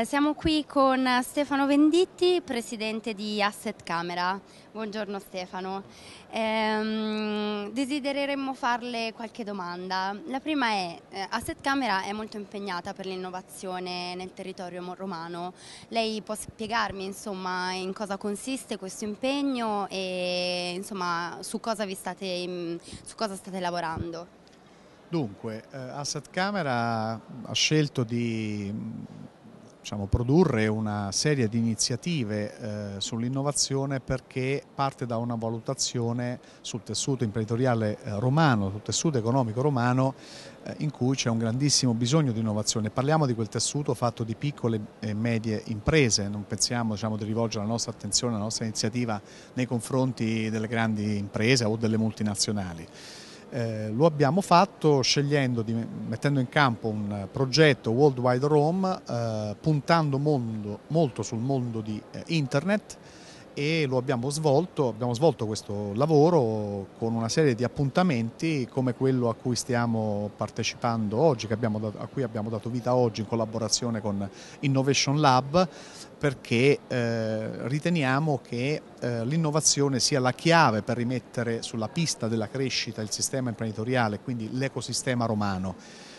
Eh, siamo qui con eh, Stefano Venditti, presidente di Asset Camera. Buongiorno Stefano. Ehm, desidereremmo farle qualche domanda. La prima è, eh, Asset Camera è molto impegnata per l'innovazione nel territorio romano. Lei può spiegarmi insomma, in cosa consiste questo impegno e insomma, su, cosa state, su cosa state lavorando? Dunque, Asset Camera ha scelto di diciamo, produrre una serie di iniziative eh, sull'innovazione perché parte da una valutazione sul tessuto imprenditoriale eh, romano, sul tessuto economico romano eh, in cui c'è un grandissimo bisogno di innovazione. Parliamo di quel tessuto fatto di piccole e medie imprese, non pensiamo diciamo, di rivolgere la nostra attenzione, la nostra iniziativa nei confronti delle grandi imprese o delle multinazionali. Eh, lo abbiamo fatto scegliendo, di, mettendo in campo un progetto World Wide Rome, eh, puntando mondo, molto sul mondo di eh, Internet, e lo abbiamo svolto, abbiamo svolto questo lavoro con una serie di appuntamenti come quello a cui stiamo partecipando oggi, abbiamo, a cui abbiamo dato vita oggi in collaborazione con Innovation Lab perché eh, riteniamo che eh, l'innovazione sia la chiave per rimettere sulla pista della crescita il sistema imprenditoriale, quindi l'ecosistema romano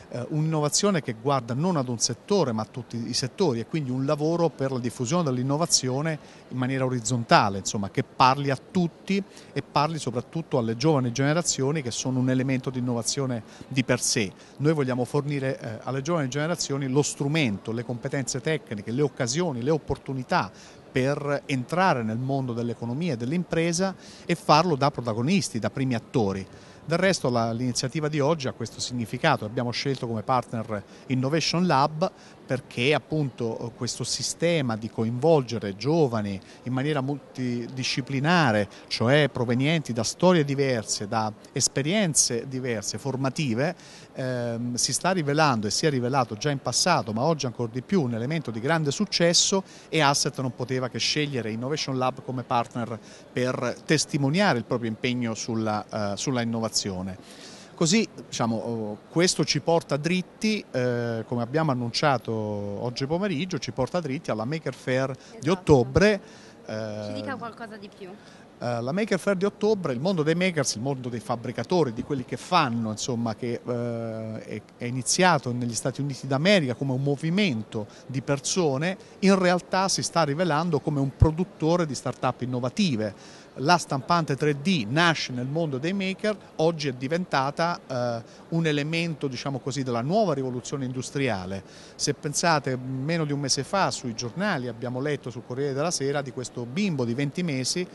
eh, un'innovazione che guarda non ad un settore ma a tutti i settori e quindi un lavoro per la diffusione dell'innovazione in maniera orizzontale, insomma, che parli a tutti e parli soprattutto alle giovani generazioni che sono un elemento di innovazione di per sé. Noi vogliamo fornire eh, alle giovani generazioni lo strumento, le competenze tecniche, le occasioni, le opportunità per entrare nel mondo dell'economia e dell'impresa e farlo da protagonisti, da primi attori. Del resto l'iniziativa di oggi ha questo significato, abbiamo scelto come partner Innovation Lab perché appunto questo sistema di coinvolgere giovani in maniera multidisciplinare, cioè provenienti da storie diverse, da esperienze diverse, formative, ehm, si sta rivelando e si è rivelato già in passato, ma oggi ancora di più, un elemento di grande successo e Asset non poteva che scegliere Innovation Lab come partner per testimoniare il proprio impegno sulla, eh, sulla innovazione. Così diciamo, oh, questo ci porta dritti, eh, come abbiamo annunciato oggi pomeriggio, ci porta dritti alla Maker Fair esatto. di ottobre. Eh, ci dica qualcosa di più. Eh, la Maker Fair di ottobre, il mondo dei makers, il mondo dei fabbricatori, di quelli che fanno, insomma, che eh, è, è iniziato negli Stati Uniti d'America come un movimento di persone, in realtà si sta rivelando come un produttore di start-up innovative la stampante 3D nasce nel mondo dei maker, oggi è diventata eh, un elemento diciamo così, della nuova rivoluzione industriale. Se pensate, meno di un mese fa sui giornali abbiamo letto sul Corriere della Sera di questo bimbo di 20 mesi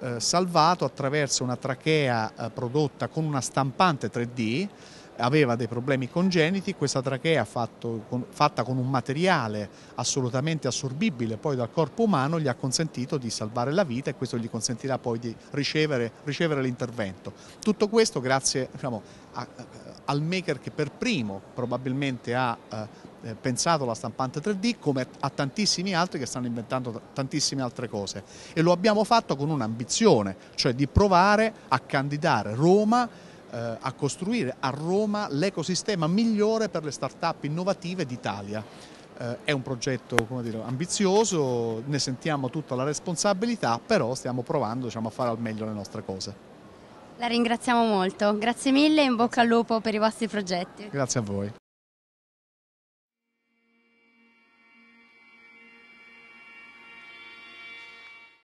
eh, salvato attraverso una trachea eh, prodotta con una stampante 3D aveva dei problemi congeniti, questa trachea fatto, con, fatta con un materiale assolutamente assorbibile poi dal corpo umano gli ha consentito di salvare la vita e questo gli consentirà poi di ricevere, ricevere l'intervento. Tutto questo grazie diciamo, a, eh, al maker che per primo probabilmente ha eh, eh pensato alla stampante 3D come a tantissimi altri che stanno inventando tantissime altre cose e lo abbiamo fatto con un'ambizione, cioè di provare a candidare Roma eh, a costruire a Roma l'ecosistema migliore per le start-up innovative d'Italia. Eh, è un progetto dire, ambizioso, ne sentiamo tutta la responsabilità, però stiamo provando diciamo, a fare al meglio le nostre cose. La ringraziamo molto, grazie mille e in bocca al lupo per i vostri progetti. Grazie a voi.